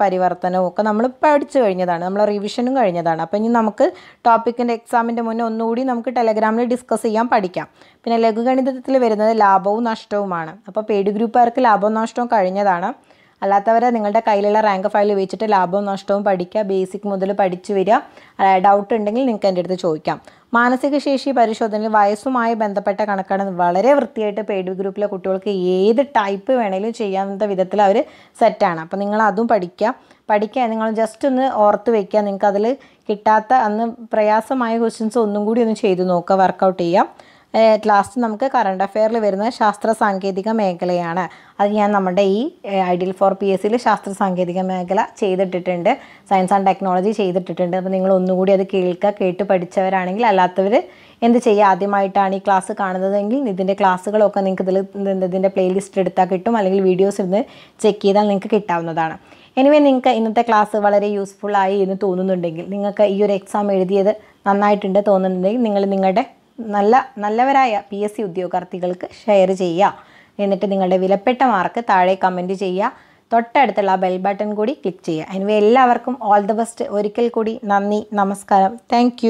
A: പരിവർത്തനവും ഒക്കെ നമ്മൾ പഠിച്ചു കഴിഞ്ഞതാണ് നമ്മൾ റിവിഷനും കഴിഞ്ഞതാണ് അപ്പോൾ ഇനി നമുക്ക് ടോപ്പിക്കിൻ്റെ എക്സാമിൻ്റെ മുന്നേ ഒന്നുകൂടി നമുക്ക് ടെലഗ്രാമിൽ ഡിസ്കസ് ചെയ്യാൻ പഠിക്കാം പിന്നെ ലഘുഗണിതത്തിൽ വരുന്നത് ലാഭവും നഷ്ടവുമാണ് അപ്പോൾ പേഡ് ഗ്രൂപ്പുകാർക്ക് ലാഭവും നഷ്ടവും കഴിഞ്ഞതാണ് അല്ലാത്തവരെ നിങ്ങളുടെ കയ്യിലുള്ള റാങ്ക് ഫയൽ വെച്ചിട്ട് ലാഭവും നഷ്ടവും പഠിക്കുക ബേസിക് മുതൽ പഠിച്ചു വരിക ഡൗട്ട് ഉണ്ടെങ്കിൽ നിങ്ങൾക്ക് എൻ്റെ അടുത്ത് ചോദിക്കാം മാനസിക ശേഷി പരിശോധനയിൽ വയസ്സുമായി ബന്ധപ്പെട്ട കണക്കാണ് വളരെ വൃത്തിയായിട്ട് പെയ്ഡ് ഗ്രൂപ്പിലെ കുട്ടികൾക്ക് ഏത് ടൈപ്പ് വേണമെങ്കിലും ചെയ്യാവുന്ന വിധത്തിൽ അവർ സെറ്റാണ് അപ്പോൾ നിങ്ങൾ അതും പഠിക്കുക പഠിക്കുക നിങ്ങൾ ജസ്റ്റ് ഒന്ന് ഓർത്ത് വയ്ക്കുക നിങ്ങൾക്ക് അതിൽ കിട്ടാത്ത അന്ന് പ്രയാസമായ ക്വസ്റ്റ്യൻസ് ഒന്നും കൂടി ഒന്ന് ചെയ്ത് നോക്കുക വർക്കൗട്ട് ചെയ്യുക അറ്റ് ലാസ്റ്റ് നമുക്ക് കറണ്ട് അഫെയറിൽ വരുന്നത് ശാസ്ത്ര സാങ്കേതിക മേഖലയാണ് അത് ഞാൻ നമ്മുടെ ഈ ഐഡിയൽ ഫോർ പി എസ് സിയിൽ ശാസ്ത്ര സാങ്കേതിക മേഖല ചെയ്തിട്ടിട്ടുണ്ട് സയൻസ് ആൻഡ് ടെക്നോളജി ചെയ്തിട്ടിട്ടുണ്ട് അപ്പോൾ നിങ്ങൾ ഒന്നുകൂടി അത് കേൾക്കുക കേട്ട് പഠിച്ചവരാണെങ്കിൽ അല്ലാത്തവർ എന്ത് ചെയ്യുക ആദ്യമായിട്ടാണ് ഈ ക്ലാസ് കാണുന്നതെങ്കിൽ ഇതിൻ്റെ ക്ലാസ്സുകളൊക്കെ നിങ്ങൾക്ക് ഇതിൽ ഇതിൻ്റെ പ്ലേലിസ്റ്റ് എടുത്താൽ കിട്ടും അല്ലെങ്കിൽ വീഡിയോസ് ഇന്ന് ചെക്ക് ചെയ്താൽ നിങ്ങൾക്ക് കിട്ടാവുന്നതാണ് എനിവേ നിങ്ങൾക്ക് ഇന്നത്തെ ക്ലാസ് വളരെ യൂസ്ഫുൾ ആയി എന്ന് തോന്നുന്നുണ്ടെങ്കിൽ നിങ്ങൾക്ക് ഈ ഒരു എക്സാം എഴുതിയത് നന്നായിട്ടുണ്ട് തോന്നുന്നുണ്ടെങ്കിൽ നിങ്ങൾ നിങ്ങളുടെ നല്ല നല്ലവരായ പി എസ് സി ഉദ്യോഗാർത്ഥികൾക്ക് ഷെയർ ചെയ്യുക എന്നിട്ട് നിങ്ങളുടെ വിലപ്പെട്ട മാർക്ക് താഴെ കമൻറ്റ് ചെയ്യുക തൊട്ടടുത്തുള്ള ബെൽ ബട്ടൺ കൂടി ക്ലിക്ക് ചെയ്യുക എനിവേ എല്ലാവർക്കും ഓൾ ദ ബെസ്റ്റ് ഒരിക്കൽ കൂടി നന്ദി നമസ്കാരം താങ്ക്